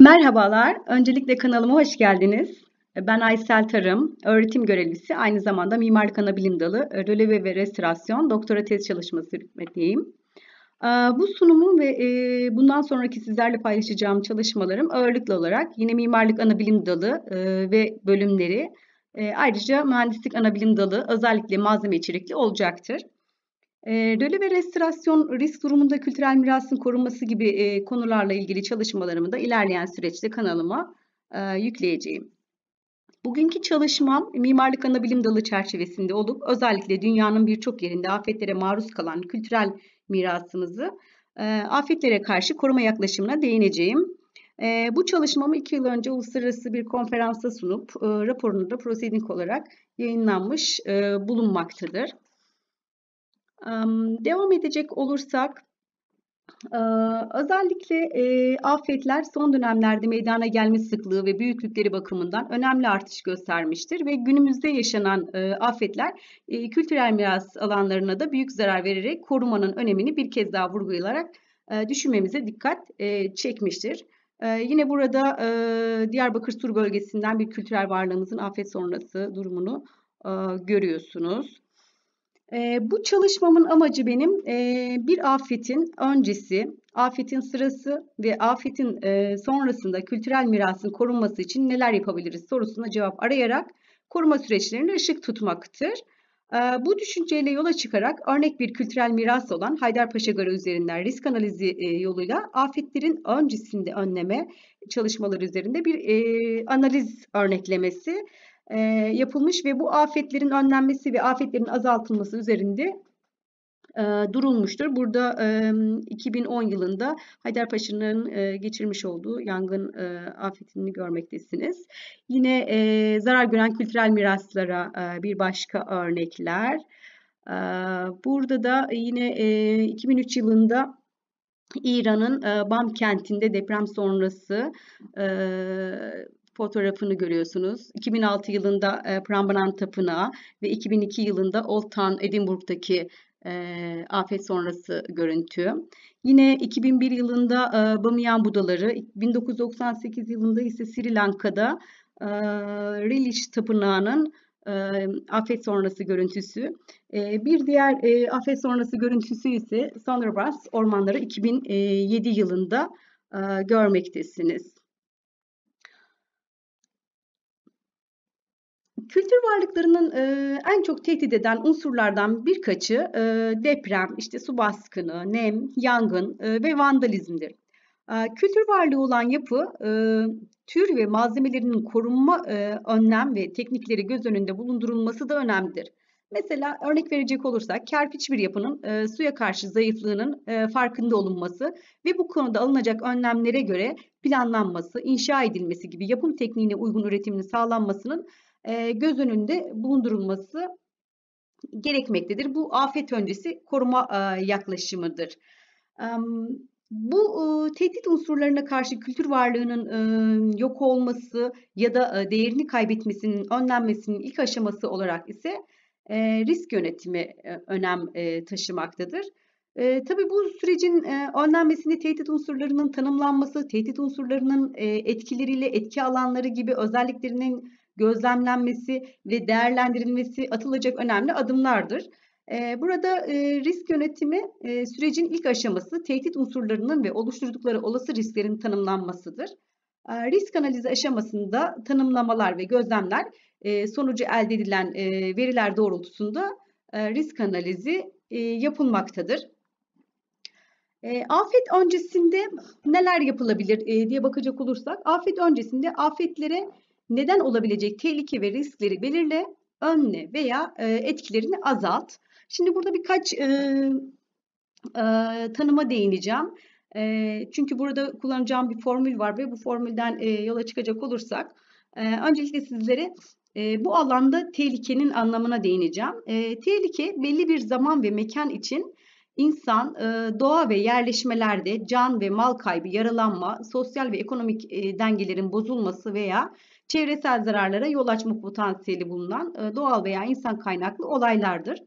Merhabalar, öncelikle kanalıma hoş geldiniz. Ben Aysel Tarım, öğretim görevlisi, aynı zamanda mimarlık ana bilim dalı, röleve ve restorasyon doktora tez çalışması hükmetiyim. Ee, bu sunumum ve e, bundan sonraki sizlerle paylaşacağım çalışmalarım ağırlıklı olarak yine mimarlık ana bilim dalı e, ve bölümleri, e, ayrıca mühendislik ana bilim dalı özellikle malzeme içerikli olacaktır. E, röle ve restorasyon risk durumunda kültürel mirasın korunması gibi konularla ilgili çalışmalarımı da ilerleyen süreçte kanalıma yükleyeceğim. Bugünkü çalışmam mimarlık ana bilim dalı çerçevesinde olup özellikle dünyanın birçok yerinde afetlere maruz kalan kültürel mirasımızı afetlere karşı koruma yaklaşımına değineceğim. bu çalışmamı iki yıl önce uluslararası bir konferansa sunup e, raporunu da proceeding olarak yayınlanmış bulunmaktadır. Devam edecek olursak özellikle afetler son dönemlerde meydana gelme sıklığı ve büyüklükleri bakımından önemli artış göstermiştir ve günümüzde yaşanan afetler kültürel miras alanlarına da büyük zarar vererek korumanın önemini bir kez daha vurgulayarak düşünmemize dikkat çekmiştir. Yine burada Diyarbakır Sur bölgesinden bir kültürel varlığımızın afet sonrası durumunu görüyorsunuz. E, bu çalışmamın amacı benim e, bir afetin öncesi, afetin sırası ve afetin e, sonrasında kültürel mirasın korunması için neler yapabiliriz sorusuna cevap arayarak koruma süreçlerine ışık tutmaktır. Bu düşünceyle yola çıkarak örnek bir kültürel miras olan Haydarpaşa Garı üzerinden risk analizi yoluyla afetlerin öncesinde önleme çalışmaları üzerinde bir analiz örneklemesi e, yapılmış ve bu afetlerin önlenmesi ve afetlerin azaltılması üzerinde e, durulmuştur. Burada e, 2010 yılında Haydarpaşa'nın e, geçirmiş olduğu yangın e, afetini görmektesiniz. Yine e, zarar gören kültürel miraslara e, bir başka örnekler. E, burada da yine e, 2003 yılında İran'ın e, Bam kentinde deprem sonrası e, fotoğrafını görüyorsunuz. 2006 yılında e, Prambanan Tapınağı ve 2002 yılında Old Town Edinburgh'daki e, afet sonrası görüntü. Yine 2001 yılında e, Bamiyan Budaları, 1998 yılında ise Sri Lanka'da e, Relish Tapınağı'nın e, afet sonrası görüntüsü. E, bir diğer e, afet sonrası görüntüsü ise Thunderbirds Ormanları 2007 e, yılında e, görmektesiniz. Kültür varlıklarının e, en çok tehdit eden unsurlardan birkaçı e, deprem, işte su baskını, nem, yangın e, ve vandalizmdir. E, kültür varlığı olan yapı e, tür ve malzemelerinin korunma e, önlem ve teknikleri göz önünde bulundurulması da önemlidir. Mesela örnek verecek olursak kerpiç bir yapının e, suya karşı zayıflığının e, farkında olunması ve bu konuda alınacak önlemlere göre planlanması, inşa edilmesi gibi yapım tekniğine uygun üretimin sağlanmasının e, göz önünde bulundurulması gerekmektedir. Bu afet öncesi koruma e, yaklaşımıdır. Bu e, tehdit unsurlarına karşı kültür varlığının yok olması ya da değerini kaybetmesinin önlenmesinin ilk aşaması olarak ise risk yönetimi önem taşımaktadır. E, tabii bu sürecin e, önlenmesinde tehdit unsurlarının tanımlanması, tehdit unsurlarının e, etkileriyle etki alanları gibi özelliklerinin gözlemlenmesi ve değerlendirilmesi atılacak önemli adımlardır. Ee, burada e, risk yönetimi e, sürecin ilk aşaması tehdit unsurlarının ve oluşturdukları olası risklerin tanımlanmasıdır. Ee, risk analizi aşamasında tanımlamalar ve gözlemler e, sonucu elde edilen veriler doğrultusunda risk analizi yapılmaktadır. Afet öncesinde neler yapılabilir diye bakacak olursak, afet öncesinde afetlere neden olabilecek tehlike ve riskleri belirle, önle veya e, etkilerini azalt. Şimdi burada birkaç e, e, tanıma değineceğim. E, çünkü burada kullanacağım bir formül var ve bu formülden e, yola çıkacak olursak e, öncelikle sizlere e, bu alanda tehlikenin anlamına değineceğim. E, tehlike belli bir zaman ve mekan için İnsan e, doğa ve yerleşmelerde can ve mal kaybı, yaralanma, sosyal ve ekonomik e, dengelerin bozulması veya çevresel zararlara yol açma potansiyeli bulunan e, doğal veya insan kaynaklı olaylardır.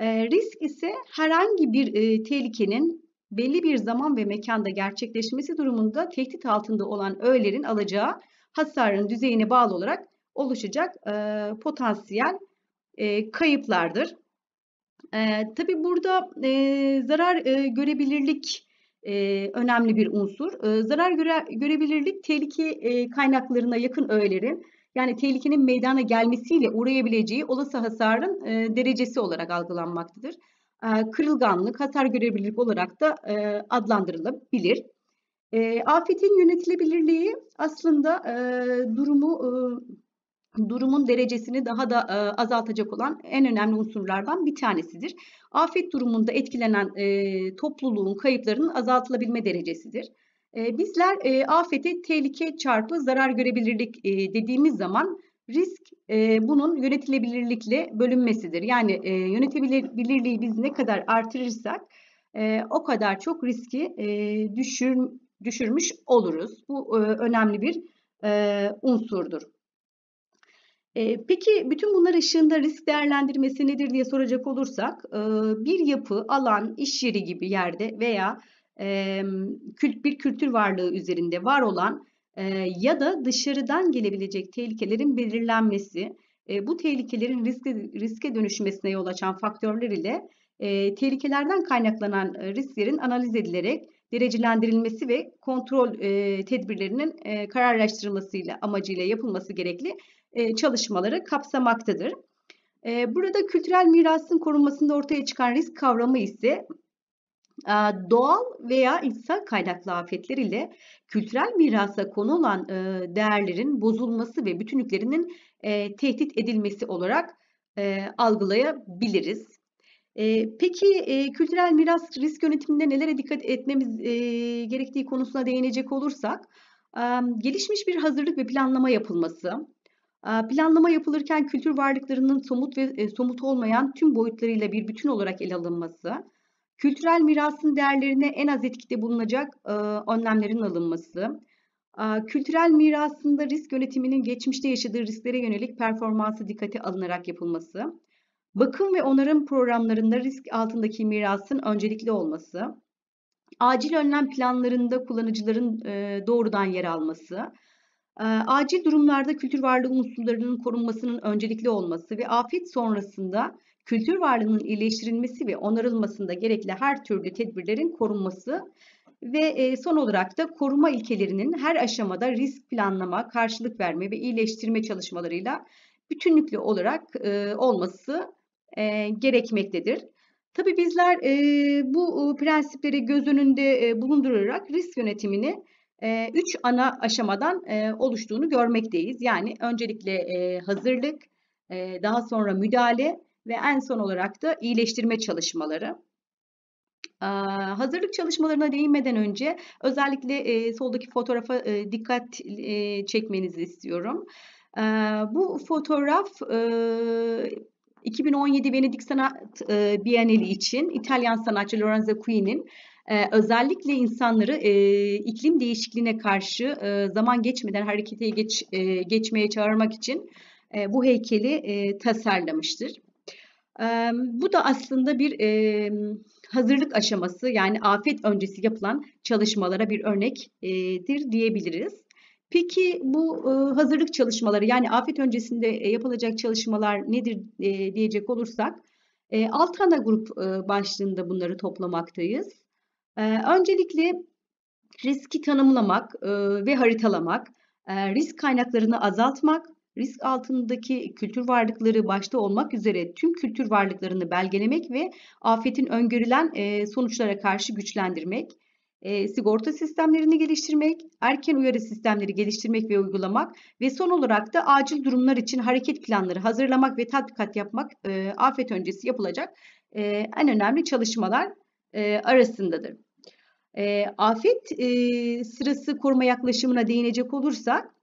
E, risk ise herhangi bir e, tehlikenin belli bir zaman ve mekanda gerçekleşmesi durumunda tehdit altında olan öğelerin alacağı hasarın düzeyine bağlı olarak oluşacak e, potansiyel kayıplardır. E, tabii burada zarar e, görebilirlik e, önemli bir unsur. E, zarar göre, görebilirlik tehlike e, kaynaklarına yakın öğelerin yani tehlikenin meydana gelmesiyle uğrayabileceği olası hasarın e, derecesi olarak algılanmaktadır. E, kırılganlık, hasar görebilirlik olarak da e, adlandırılabilir. E, afetin yönetilebilirliği aslında e, durumu e, durumun derecesini daha da e, azaltacak olan en önemli unsurlardan bir tanesidir. Afet durumunda etkilenen e, topluluğun kayıplarının azaltılabilme derecesidir. E, bizler e, afete tehlike çarpı zarar görebilirlik e, dediğimiz zaman risk e, bunun yönetilebilirlikle bölünmesidir. Yani e, yönetebilirliği biz ne kadar artırırsak e, o kadar çok riski e, düşür, düşürmüş oluruz. Bu e, önemli bir e, unsurdur. Ee, peki bütün bunlar ışığında risk değerlendirmesi nedir diye soracak olursak e, bir yapı, alan, iş yeri gibi yerde veya e, bir kültür varlığı üzerinde var olan e, ya da dışarıdan gelebilecek tehlikelerin belirlenmesi, bu tehlikelerin riske, riske dönüşmesine yol açan faktörler ile tehlikelerden kaynaklanan risklerin analiz edilerek derecelendirilmesi ve kontrol tedbirlerinin e, kararlaştırılmasıyla amacıyla yapılması gerekli e, çalışmaları kapsamaktadır. E, burada kültürel mirasın korunmasında ortaya çıkan risk kavramı ise e, doğal veya insan kaynaklı afetler ile kültürel mirasa konu olan değerlerin bozulması ve bütünlüklerinin tehdit edilmesi olarak algılayabiliriz. Peki kültürel miras risk yönetiminde nelere dikkat etmemiz gerektiği konusuna değinecek olursak, gelişmiş bir hazırlık ve planlama yapılması, ee, planlama yapılırken kültür varlıklarının somut ve e, somut olmayan tüm boyutlarıyla bir bütün olarak ele alınması, kültürel mirasın değerlerine en az etkide bulunacak e, önlemlerin alınması, e, kültürel mirasında risk yönetiminin geçmişte yaşadığı risklere yönelik performansı dikkate alınarak yapılması, bakım ve onarım programlarında risk altındaki mirasın öncelikli olması, acil önlem planlarında kullanıcıların doğrudan yer alması, ee, acil durumlarda kültür varlığı unsurlarının korunmasının öncelikli olması ve afet sonrasında kültür varlığının iyileştirilmesi ve onarılmasında gerekli her türlü tedbirlerin korunması ve e, son olarak da koruma ilkelerinin her aşamada risk planlama, karşılık verme ve iyileştirme çalışmalarıyla bütünlüklü olarak e, olması e, gerekmektedir. Tabii bizler bu prensipleri göz önünde bulundurarak risk yönetimini e, üç ana aşamadan oluştuğunu görmekteyiz. Yani öncelikle hazırlık, daha sonra müdahale ve en son olarak da iyileştirme çalışmaları. hazırlık çalışmalarına değinmeden önce özellikle soldaki fotoğrafa dikkat çekmenizi istiyorum. bu fotoğraf 2017 Venedik Sanat e, Bienali için İtalyan sanatçı Lorenzo Quinn'in ee, özellikle insanları e, iklim değişikliğine karşı e, zaman geçmeden harekete geç, e, geçmeye çağırmak için e, bu heykeli e, tasarlamıştır. E, bu da aslında bir e, hazırlık aşaması yani afet öncesi yapılan çalışmalara bir örnektir e, diyebiliriz. Peki bu e, hazırlık çalışmaları yani afet öncesinde e, yapılacak çalışmalar nedir diyecek olursak Altana Grup başlığında bunları toplamaktayız. Ee, öncelikle riski tanımlamak e, ve haritalamak, e, risk kaynaklarını azaltmak, risk altındaki kültür varlıkları başta olmak üzere tüm kültür varlıklarını belgelemek ve afetin öngörülen e, sonuçlara karşı güçlendirmek, sigorta sistemlerini geliştirmek, erken uyarı sistemleri geliştirmek ve uygulamak ve son olarak da acil durumlar için hareket planları hazırlamak ve tatbikat yapmak afet öncesi yapılacak en önemli çalışmalar arasındadır. E, afet e, sırası koruma yaklaşımına değinecek olursak,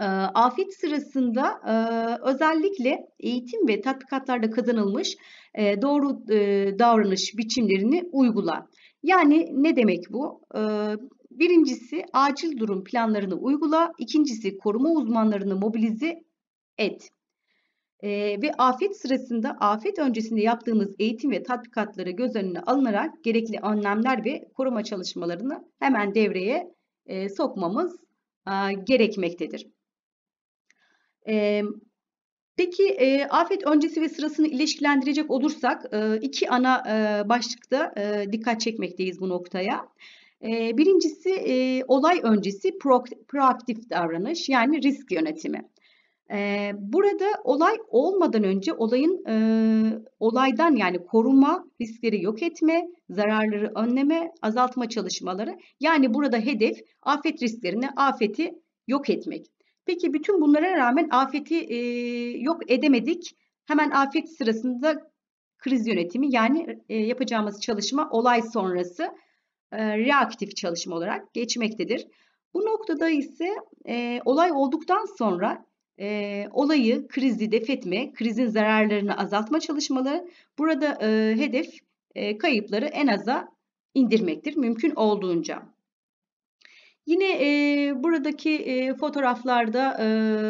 e, afet sırasında e, özellikle eğitim ve tatbikatlarda kazanılmış e, doğru e, davranış biçimlerini uygula. Yani ne demek bu? E, birincisi acil durum planlarını uygula, ikincisi koruma uzmanlarını mobilize et e, ve afet sırasında afet öncesinde yaptığımız eğitim ve tatbikatları göz önüne alınarak gerekli önlemler ve koruma çalışmalarını hemen devreye e, sokmamız e, gerekmektedir. E, Peki e, afet öncesi ve sırasını ilişkilendirecek olursak e, iki ana e, başlıkta e, dikkat çekmekteyiz bu noktaya. E, birincisi e, olay öncesi proaktif davranış yani risk yönetimi burada olay olmadan önce olayın e, olaydan yani koruma, riskleri yok etme, zararları önleme, azaltma çalışmaları. Yani burada hedef afet risklerini, afeti yok etmek. Peki bütün bunlara rağmen afeti e, yok edemedik. Hemen afet sırasında kriz yönetimi yani e, yapacağımız çalışma olay sonrası e, reaktif çalışma olarak geçmektedir. Bu noktada ise e, olay olduktan sonra e, olayı krizi defetme, krizin zararlarını azaltma çalışmaları. Burada e, hedef e, kayıpları en aza indirmektir mümkün olduğunca. Yine e, buradaki e, fotoğraflarda e,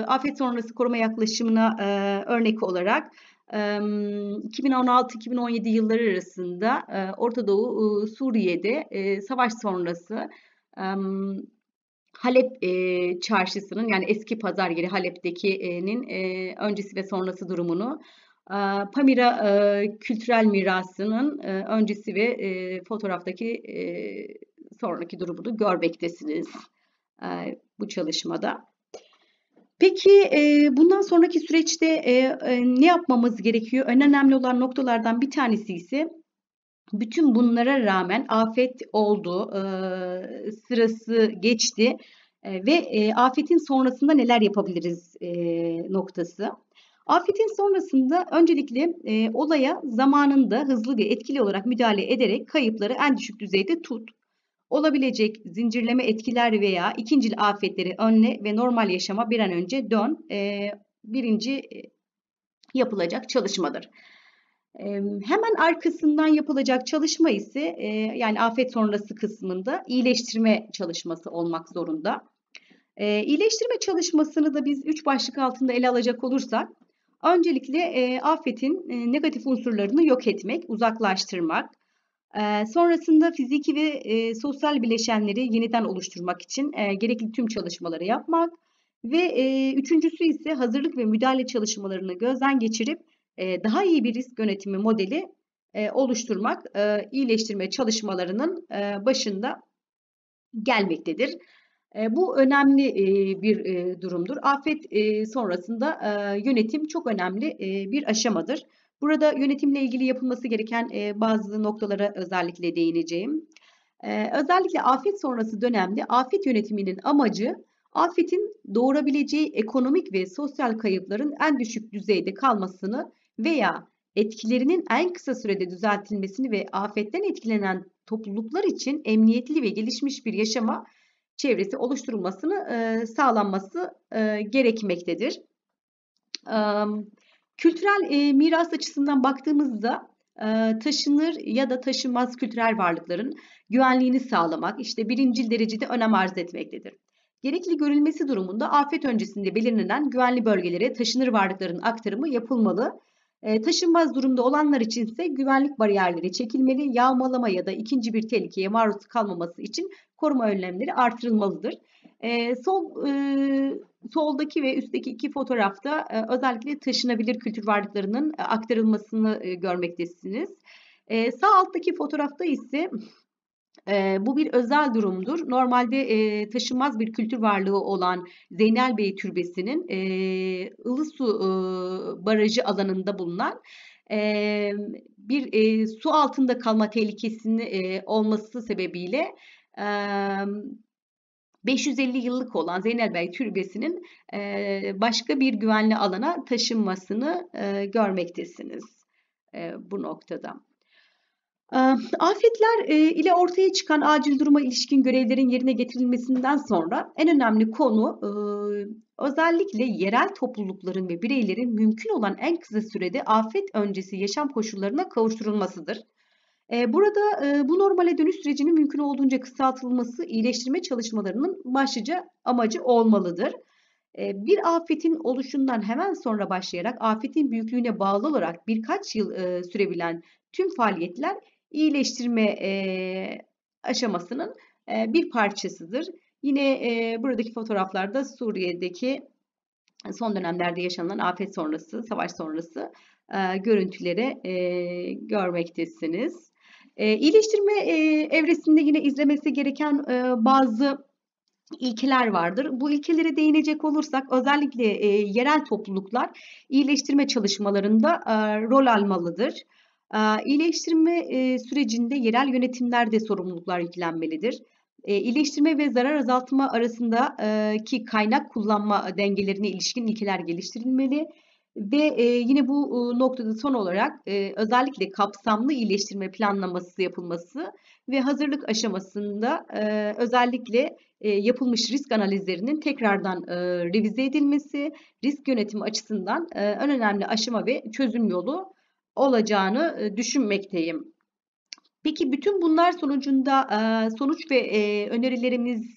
afet sonrası koruma yaklaşımına e, örnek olarak e, 2016-2017 yılları arasında e, Orta Doğu e, Suriye'de e, savaş sonrası e, Halep e, çarşısının yani eski pazar yeri Halep'tekinin e, öncesi ve sonrası durumunu e, Pamira e, kültürel mirasının e, öncesi ve fotoğraftaki sonraki durumunu görmektesiniz bu çalışmada. Peki bundan sonraki süreçte ne yapmamız gerekiyor? En önemli olan noktalardan bir tanesi ise bütün bunlara rağmen afet oldu, sırası geçti ve afetin sonrasında neler yapabiliriz noktası. Afetin sonrasında öncelikle e, olaya zamanında hızlı ve etkili olarak müdahale ederek kayıpları en düşük düzeyde tut. Olabilecek zincirleme etkiler veya ikincil afetleri önle ve normal yaşama bir an önce dön. E, birinci yapılacak çalışmadır. Hemen arkasından yapılacak çalışma ise e, yani afet sonrası kısmında iyileştirme çalışması olmak zorunda. E, iyileştirme çalışmasını da biz üç başlık altında ele alacak olursak, öncelikle e, afetin negatif unsurlarını yok etmek, uzaklaştırmak, sonrasında fiziki ve sosyal bileşenleri yeniden oluşturmak için gerekli tüm çalışmaları yapmak ve üçüncüsü ise hazırlık ve müdahale çalışmalarını gözden geçirip e, daha iyi bir risk yönetimi modeli e, oluşturmak e, iyileştirme çalışmalarının e, başında gelmektedir. E, bu önemli e, bir e, durumdur. Afet e, sonrasında e, yönetim çok önemli e, bir aşamadır. Burada yönetimle ilgili yapılması gereken e, bazı noktalara özellikle değineceğim. E, özellikle afet sonrası dönemde afet yönetiminin amacı afetin doğurabileceği ekonomik ve sosyal kayıpların en düşük düzeyde kalmasını veya etkilerinin en kısa sürede düzeltilmesini ve afetten etkilenen topluluklar için emniyetli ve gelişmiş bir yaşama çevresi oluşturulmasını e, sağlanması e, gerekmektedir. E, kültürel e, miras açısından baktığımızda e, taşınır ya da taşınmaz kültürel varlıkların güvenliğini sağlamak işte birinci derecede önem arz etmektedir. Gerekli görülmesi durumunda afet öncesinde belirlenen güvenli bölgelere taşınır varlıkların aktarımı yapılmalı e, taşınmaz durumda olanlar için ise güvenlik bariyerleri çekilmeli, yağmalama ya da ikinci bir tehlikeye maruz kalmaması için koruma önlemleri artırılmalıdır. Ee, sol e, soldaki ve üstteki iki fotoğrafta e, özellikle taşınabilir kültür varlıklarının e, aktarılmasını görmektesiniz. Ee, sağ alttaki fotoğrafta ise e, bu bir özel durumdur. Normalde e, taşınmaz bir kültür varlığı olan Zeynel Bey Türbesi'nin e, Ilısu e, Barajı alanında bulunan e, bir e, su altında kalma tehlikesinin e, olması sebebiyle e, 550 yıllık olan Zeynel Bey Türbesi'nin e, başka bir güvenli alana taşınmasını e, görmektesiniz e, bu noktada. Afetler ile ortaya çıkan acil duruma ilişkin görevlerin yerine getirilmesinden sonra en önemli konu özellikle yerel toplulukların ve bireylerin mümkün olan en kısa sürede afet öncesi yaşam koşullarına kavuşturulmasıdır. Burada bu normale dönüş sürecinin mümkün olduğunca kısaltılması iyileştirme çalışmalarının başlıca amacı olmalıdır. Bir afetin oluşundan hemen sonra başlayarak afetin büyüklüğüne bağlı olarak birkaç yıl sürebilen tüm faaliyetler iyileştirme e, aşamasının e, bir parçasıdır. Yine e, buradaki fotoğraflarda Suriye'deki son dönemlerde yaşanan afet sonrası, savaş sonrası e, görüntüleri görmektesiniz. E, iyileştirme e, evresinde yine izlemesi gereken e, bazı ilkeler vardır. Bu ilkelere değinecek olursak özellikle e, yerel topluluklar iyileştirme çalışmalarında e, rol almalıdır. İyileştirme sürecinde yerel yönetimler de sorumluluklar yüklenmelidir. İyileştirme ve zarar azaltma arasındaki kaynak kullanma dengelerine ilişkin ilkeler geliştirilmeli. Ve yine bu noktada son olarak özellikle kapsamlı iyileştirme planlaması yapılması ve hazırlık aşamasında özellikle yapılmış risk analizlerinin tekrardan revize edilmesi, risk yönetimi açısından en önemli aşama ve çözüm yolu olacağını e, düşünmekteyim. Peki bütün bunlar sonucunda e, sonuç ve e, önerilerimiz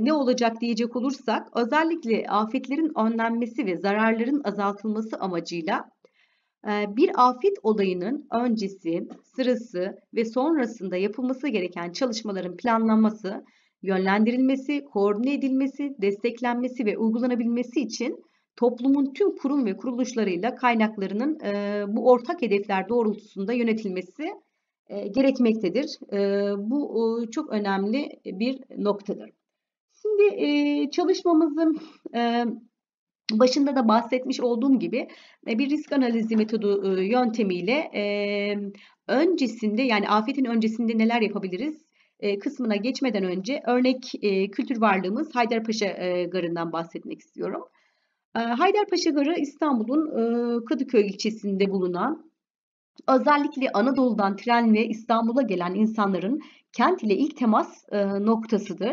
ne olacak diyecek olursak özellikle afetlerin önlenmesi ve zararların azaltılması amacıyla bir afet olayının öncesi, sırası ve sonrasında yapılması gereken çalışmaların planlanması, yönlendirilmesi, koordine edilmesi, desteklenmesi ve uygulanabilmesi için toplumun tüm kurum ve kuruluşlarıyla kaynaklarının e, bu ortak hedefler doğrultusunda yönetilmesi e, gerekmektedir. E, bu e, çok önemli bir noktadır. Şimdi e, çalışmamızın e, başında da bahsetmiş olduğum gibi e, bir risk analizi metodu e, yöntemiyle e, öncesinde yani afetin öncesinde neler yapabiliriz e, kısmına geçmeden önce örnek e, kültür varlığımız Haydarpaşa e, Garı'ndan bahsetmek istiyorum. Ee, Haydarpaşa Garı İstanbul'un e, Kadıköy ilçesinde bulunan özellikle Anadolu'dan trenle İstanbul'a gelen insanların kent ile ilk temas e, noktasıdır.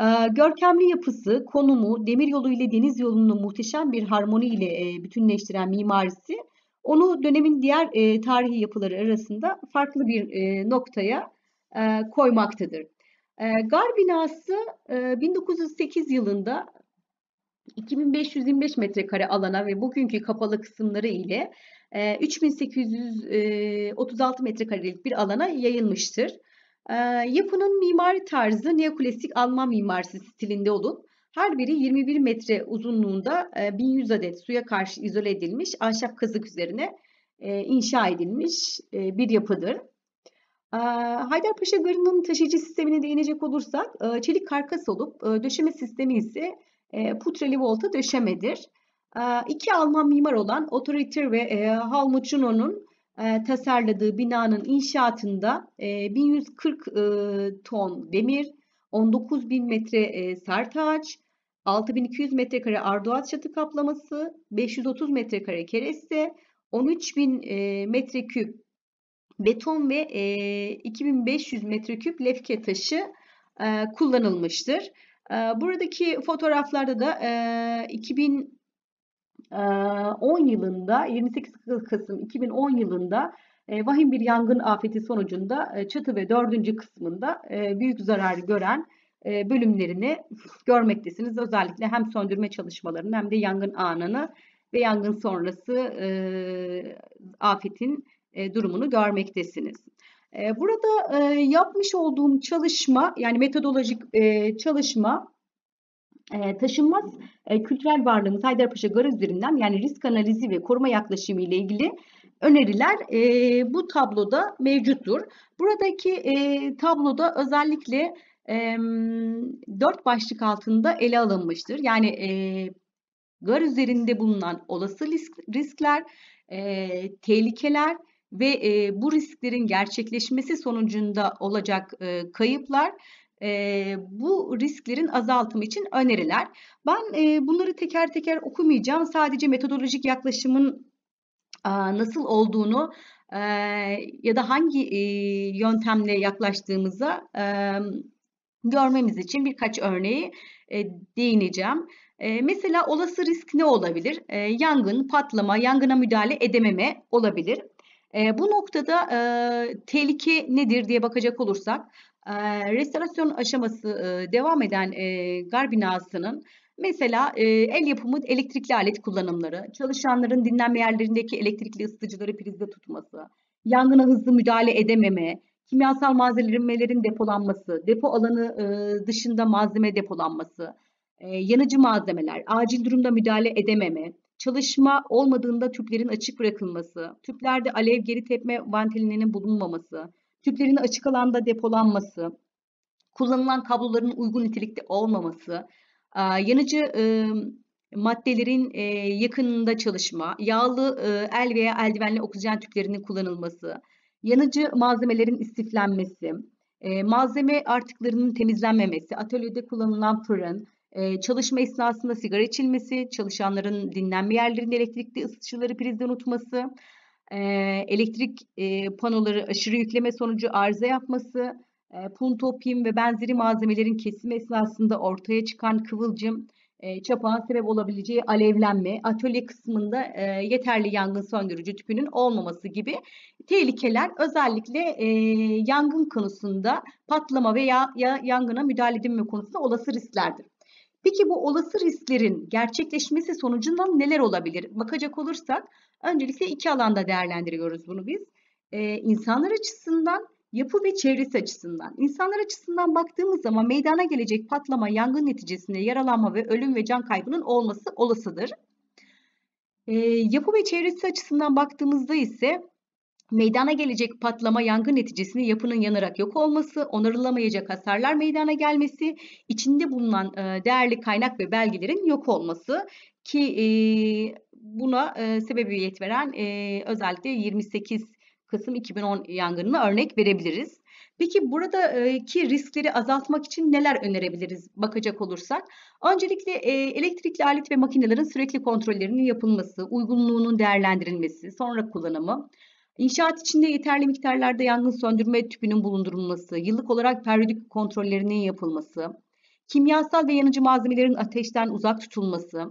E, görkemli yapısı, konumu, demiryolu ile deniz yolunun muhteşem bir harmoni ile bütünleştiren mimarisi onu dönemin diğer tarihi yapıları arasında farklı bir noktaya koymaktadır. Gar binası 1908 yılında 2525 metrekare alana ve bugünkü kapalı kısımları ile 3836 e, e, metrekarelik bir alana yayılmıştır. E, yapının mimari tarzı neoklasik Alman mimarisi stilinde olup her biri 21 metre uzunluğunda 1100 adet suya karşı izole edilmiş ahşap kazık üzerine inşa edilmiş bir yapıdır. Haydarpaşa Garı'nın taşıyıcı sistemine değinecek olursak çelik karkas olup döşeme sistemi ise e, putreli volta döşemedir. E, iki Alman mimar olan Otoriter ve e, Helmut Juno'nun e, tasarladığı binanın inşaatında 1140 e, ton demir, 19 bin metre sert ağaç, 6200 metrekare ardoğat çatı kaplaması, 530 metrekare kereste, 13.000 e, metreküp beton ve 2500 metreküp lefke taşı kullanılmıştır. Buradaki fotoğraflarda da 2010 yılında 28 Kasım 2010 yılında vahim bir yangın afeti sonucunda çatı ve dördüncü kısmında büyük zarar gören bölümlerini görmektesiniz. Özellikle hem söndürme çalışmalarını hem de yangın anını ve yangın sonrası afetin durumunu görmektesiniz. Ee, burada e, yapmış olduğum çalışma yani metodolojik e, çalışma e, taşınmaz kültürel varlığımız Haydarpaşa Garı üzerinden yani risk analizi ve koruma yaklaşımı ile ilgili öneriler bu tabloda mevcuttur. Buradaki tabloda özellikle dört başlık altında ele alınmıştır. Yani gar üzerinde bulunan olası riskler, tehlikeler, tehlikeler, ve e, bu risklerin gerçekleşmesi sonucunda olacak e, kayıplar e, bu risklerin azaltımı için öneriler. Ben e, bunları teker teker okumayacağım. Sadece metodolojik yaklaşımın e, nasıl olduğunu e, ya da hangi e, yöntemle yaklaştığımıza e, görmemiz için birkaç örneği e, değineceğim. E, mesela olası risk ne olabilir? E, yangın, patlama, yangına müdahale edememe olabilir. E, bu noktada e, tehlike nedir diye bakacak olursak e, restorasyon aşaması e, devam eden e, gar binasının Mesela e, el yapımı elektrikli alet kullanımları, çalışanların dinlenme yerlerindeki elektrikli ısıtıcıları prizde tutması, yangına hızlı müdahale edememe, kimyasal malzemelerin depolanması, depo alanı e, dışında malzeme depolanması, e, yanıcı malzemeler, acil durumda müdahale edememe, Çalışma olmadığında tüplerin açık bırakılması, tüplerde alev geri tepme vantilininin bulunmaması, tüplerin açık alanda depolanması, kullanılan kabloların uygun nitelikte olmaması, yanıcı maddelerin yakınında çalışma, yağlı el veya eldivenli oksijen tüplerinin kullanılması, yanıcı malzemelerin istiflenmesi, malzeme artıklarının temizlenmemesi, atölyede kullanılan fırın, ee, çalışma esnasında sigara içilmesi, çalışanların dinlenme yerlerinde elektrikli ısıtıcıları prizden unutması, ee, elektrik e, panoları aşırı yükleme sonucu arıza yapması, e, punto, ve benzeri malzemelerin kesim esnasında ortaya çıkan kıvılcım, e, çapağın sebep olabileceği alevlenme, atölye kısmında e, yeterli yangın söndürücü tüpünün olmaması gibi tehlikeler özellikle e, yangın konusunda patlama veya yangına müdahale edilme konusunda olası risklerdir. Peki bu olası risklerin gerçekleşmesi sonucundan neler olabilir? Bakacak olursak öncelikle iki alanda değerlendiriyoruz bunu biz. Ee, insanlar açısından yapı ve çevresi açısından. İnsanlar açısından baktığımız zaman meydana gelecek patlama, yangın neticesinde yaralanma ve ölüm ve can kaybının olması olasıdır. E, yapı ve çevresi açısından baktığımızda ise meydana gelecek patlama yangın neticesinde yapının yanarak yok olması, onarılamayacak hasarlar meydana gelmesi, içinde bulunan e, değerli kaynak ve belgelerin yok olması ki e, buna e, sebebiyet veren e, özellikle 28 Kasım 2010 yangınına örnek verebiliriz. Peki buradaki e, riskleri azaltmak için neler önerebiliriz bakacak olursak? Öncelikle e, elektrikli alet ve makinelerin sürekli kontrollerinin yapılması, uygunluğunun değerlendirilmesi, sonra kullanımı, İnşaat içinde yeterli miktarlarda yangın söndürme tüpünün bulundurulması, yıllık olarak periyodik kontrollerinin yapılması, kimyasal ve yanıcı malzemelerin ateşten uzak tutulması,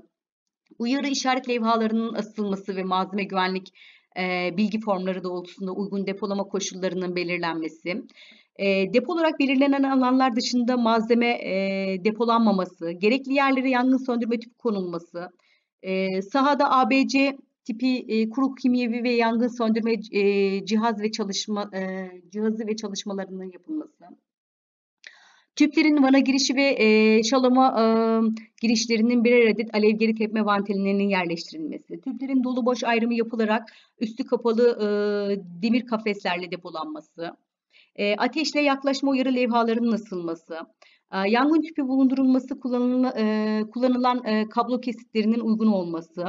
uyarı işaret levhalarının asılması ve malzeme güvenlik e, bilgi formları doğrultusunda uygun depolama koşullarının belirlenmesi, e, depo olarak belirlenen alanlar dışında malzeme e, depolanmaması, gerekli yerlere yangın söndürme tüpü konulması, e, sahada ABC tipi e, kuru kimyevi ve yangın söndürme e, cihaz ve çalışma e, cihazı ve çalışmalarının yapılması. Tüplerin vana girişi ve e, şalama e, girişlerinin birer adet alev geri tepme vantilinlerinin yerleştirilmesi. Tüplerin dolu boş ayrımı yapılarak üstü kapalı e, demir kafeslerle depolanması. E, ateşle yaklaşma uyarı levhalarının asılması. E, yangın tüpü bulundurulması kullanılan, e, kullanılan e, kablo kesitlerinin uygun olması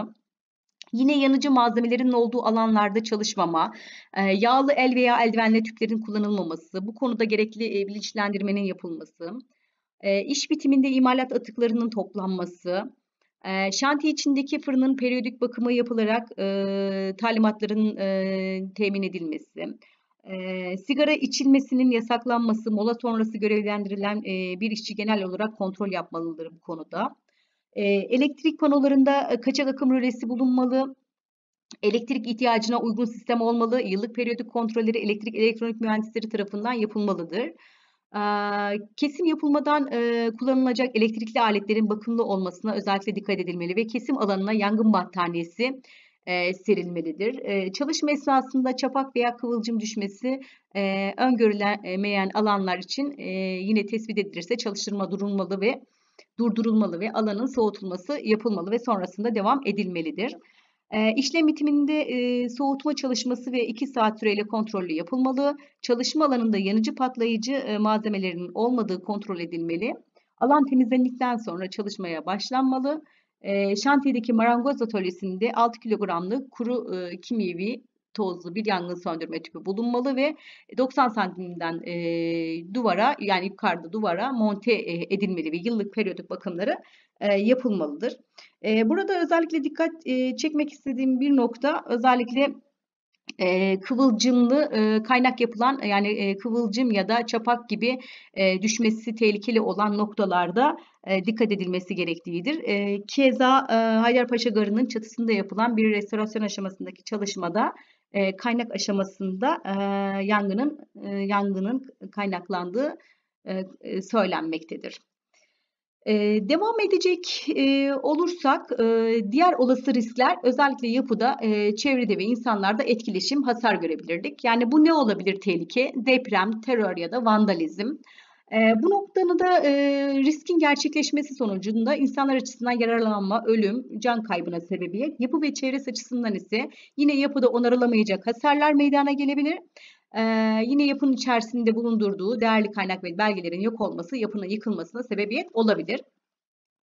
Yine yanıcı malzemelerin olduğu alanlarda çalışmama, e, yağlı el veya eldivenle tüplerin kullanılmaması, bu konuda gerekli e, bilinçlendirmenin yapılması, e, iş bitiminde imalat atıklarının toplanması, şanti içindeki fırının periyodik bakımı yapılarak talimatların temin edilmesi, sigara içilmesinin yasaklanması, mola sonrası görevlendirilen bir işçi genel olarak kontrol yapmalıdır bu konuda. E, elektrik panolarında kaçak akım rölesi bulunmalı. Elektrik ihtiyacına uygun sistem olmalı. Yıllık periyodik kontrolleri elektrik elektronik mühendisleri tarafından yapılmalıdır. Kesim yapılmadan kullanılacak elektrikli aletlerin bakımlı olmasına özellikle dikkat edilmeli ve kesim alanına yangın battaniyesi serilmelidir. Çalışma esnasında çapak veya kıvılcım düşmesi öngörülemeyen alanlar için yine tespit edilirse çalıştırma durulmalı ve durdurulmalı ve alanın soğutulması yapılmalı ve sonrasında devam edilmelidir. İşlem ee, işlem bitiminde e, soğutma çalışması ve 2 saat süreyle kontrollü yapılmalı. Çalışma alanında yanıcı patlayıcı e, malzemelerinin olmadığı kontrol edilmeli. Alan temizlendikten sonra çalışmaya başlanmalı. Ee, şantiyedeki marangoz atölyesinde 6 kilogramlık kuru e, kimyevi tozlu bir yangın söndürme tüpü bulunmalı ve 90 e, santimden e, duvara yani yukarıda duvara monte e, edilmeli ve yıllık periyodik bakımları e, yapılmalıdır. E, burada özellikle dikkat e, çekmek istediğim bir nokta özellikle e, kıvılcımlı e, kaynak yapılan yani e, kıvılcım ya da çapak gibi e, düşmesi tehlikeli olan noktalarda e, dikkat edilmesi gerektiğidir. E, keza e, Haydarpaşa Garı'nın çatısında yapılan bir restorasyon aşamasındaki çalışmada e, kaynak aşamasında e, yangının e, yangının kaynaklandığı e, e, söylenmektedir. E, devam edecek e, olursak e, diğer olası riskler özellikle yapıda, e, çevrede ve insanlarda etkileşim, hasar görebilirdik. Yani bu ne olabilir tehlike? Deprem, terör ya da vandalizm. Ee, bu noktada da e, riskin gerçekleşmesi sonucunda insanlar açısından yararlanma, ölüm, can kaybına sebebiyet, yapı ve çevresi açısından ise yine yapıda onarılamayacak hasarlar meydana gelebilir. E, yine yapının içerisinde bulundurduğu değerli kaynak ve belgelerin yok olması yapının yıkılmasına sebebiyet olabilir.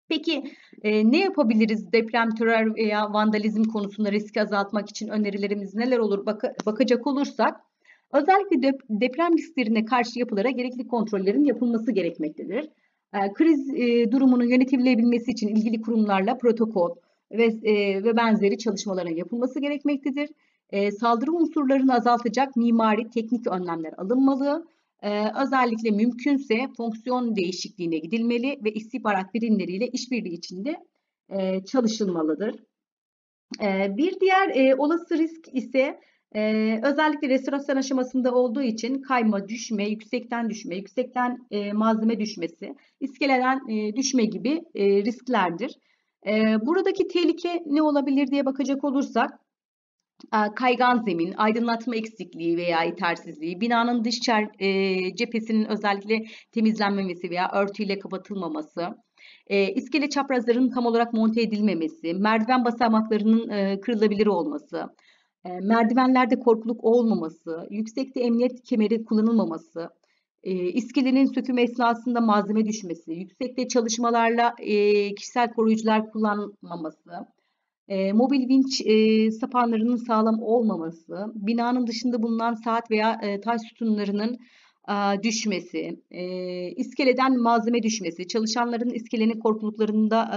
Peki e, ne yapabiliriz deprem, terör veya vandalizm konusunda riski azaltmak için önerilerimiz neler olur bak bakacak olursak Özellikle dep deprem risklerine karşı yapılara gerekli kontrollerin yapılması gerekmektedir. E, kriz e, durumunun yönetilebilmesi için ilgili kurumlarla protokol ve, e, ve benzeri çalışmaların yapılması gerekmektedir. E, saldırı unsurlarını azaltacak mimari teknik önlemler alınmalı. E, özellikle mümkünse fonksiyon değişikliğine gidilmeli ve istihbarat birimleriyle işbirliği içinde e, çalışılmalıdır. E, bir diğer e, olası risk ise ee, özellikle restorasyon aşamasında olduğu için kayma, düşme, yüksekten düşme, yüksekten e, malzeme düşmesi, iskeleden e, düşme gibi e, risklerdir. E, buradaki tehlike ne olabilir diye bakacak olursak, e, kaygan zemin, aydınlatma eksikliği veya yetersizliği, binanın dış çer, e, cephesinin özellikle temizlenmemesi veya örtüyle kapatılmaması, e, iskele çaprazlarının tam olarak monte edilmemesi, merdiven basamaklarının e, kırılabilir olması, merdivenlerde korkuluk olmaması, yüksekte emniyet kemeri kullanılmaması, iskelenin söküm esnasında malzeme düşmesi, yüksekte çalışmalarla kişisel koruyucular kullanmaması, mobil vinç sapanlarının sağlam olmaması, binanın dışında bulunan saat veya taş sütunlarının düşmesi, e, iskeleden malzeme düşmesi, çalışanların iskelenin korkuluklarında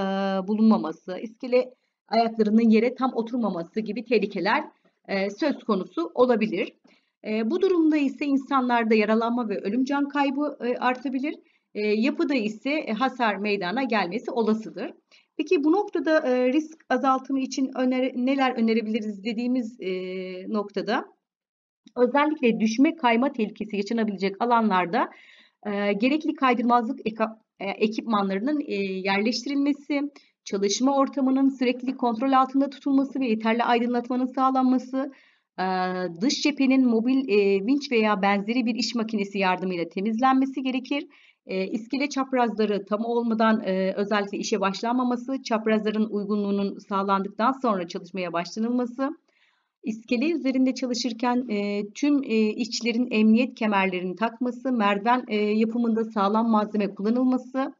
bulunmaması, iskele ayaklarının yere tam oturmaması gibi tehlikeler e, söz konusu olabilir. E, bu durumda ise insanlarda yaralanma ve ölüm can kaybı e, artabilir. yapıda ise hasar meydana gelmesi olasıdır. Peki bu noktada risk azaltımı için öner neler önerebiliriz dediğimiz noktada özellikle düşme kayma tehlikesi yaşanabilecek alanlarda gerekli kaydırmazlık ekipmanlarının yerleştirilmesi, çalışma ortamının sürekli kontrol altında tutulması ve yeterli aydınlatmanın sağlanması, dış cephenin mobil vinç veya benzeri bir iş makinesi yardımıyla temizlenmesi gerekir. İskele çaprazları tam olmadan özellikle işe başlanmaması, çaprazların uygunluğunun sağlandıktan sonra çalışmaya başlanılması, İskele üzerinde çalışırken e, tüm e, işçilerin emniyet kemerlerini takması, merdiven e, yapımında sağlam malzeme kullanılması,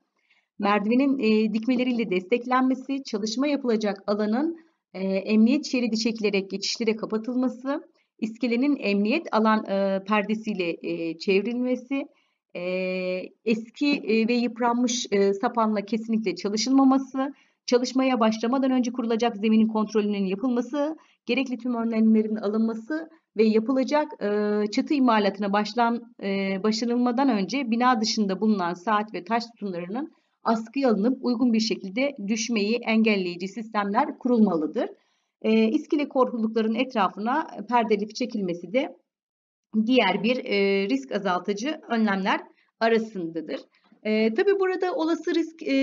merdivenin e, dikmeleriyle desteklenmesi, çalışma yapılacak alanın e, emniyet şeridi çekilerek geçişlere kapatılması, iskelenin emniyet alan e, perdesiyle e, çevrilmesi, e, eski e, ve yıpranmış e, sapanla kesinlikle çalışılmaması, çalışmaya başlamadan önce kurulacak zeminin kontrolünün yapılması, gerekli tüm önlemlerin alınması ve yapılacak e, çatı imalatına başlan, e, başlanılmadan önce bina dışında bulunan saat ve taş sütunlarının askıya alınıp uygun bir şekilde düşmeyi engelleyici sistemler kurulmalıdır. E, iskele korkulukların etrafına perdelif çekilmesi de diğer bir e, risk azaltıcı önlemler arasındadır. E, tabii burada olası risk, e,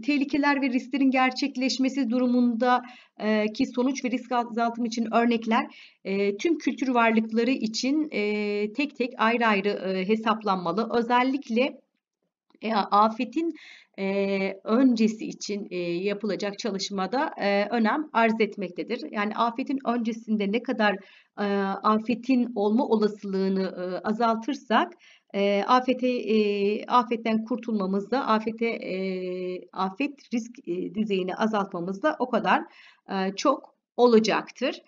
tehlikeler ve risklerin gerçekleşmesi durumunda e, ki sonuç ve risk azaltım için örnekler e, tüm kültür varlıkları için e, tek tek ayrı ayrı e, hesaplanmalı. Özellikle e, afetin e, öncesi için e, yapılacak çalışmada e, önem arz etmektedir. Yani afetin öncesinde ne kadar e, afetin olma olasılığını e, azaltırsak e, afete e, afetten kurtulmamızda afete e, afet risk e, düzeyini azaltmamızda o kadar e, çok olacaktır.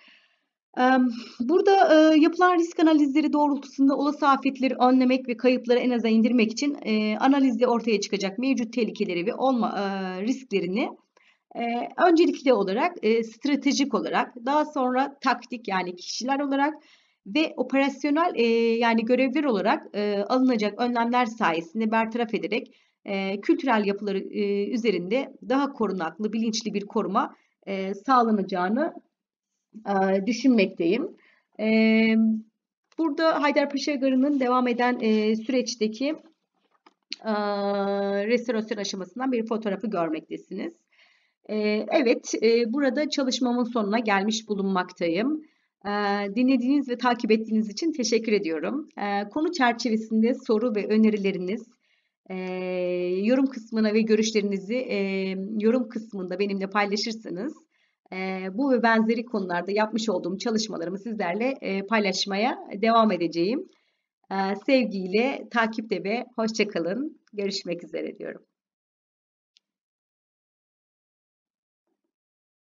Burada yapılan risk analizleri doğrultusunda olası afetleri önlemek ve kayıpları en aza indirmek için analizde ortaya çıkacak mevcut tehlikeleri ve olma risklerini öncelikli olarak stratejik olarak daha sonra taktik yani kişiler olarak ve operasyonel yani görevler olarak alınacak önlemler sayesinde bertaraf ederek kültürel yapıları üzerinde daha korunaklı bilinçli bir koruma sağlanacağını ee, düşünmekteyim. Ee, burada Haydarpaşa Garı'nın devam eden e, süreçteki e, restorasyon aşamasından bir fotoğrafı görmektesiniz. Ee, evet, e, burada çalışmamın sonuna gelmiş bulunmaktayım. Dinlediğiniz ve takip ettiğiniz için teşekkür ediyorum. Konu çerçevesinde soru ve önerileriniz, yorum kısmına ve görüşlerinizi yorum kısmında benimle paylaşırsanız e, bu ve benzeri konularda yapmış olduğum çalışmalarımı sizlerle e, paylaşmaya devam edeceğim. E, sevgiyle, takipte ve hoşçakalın. Görüşmek üzere diyorum.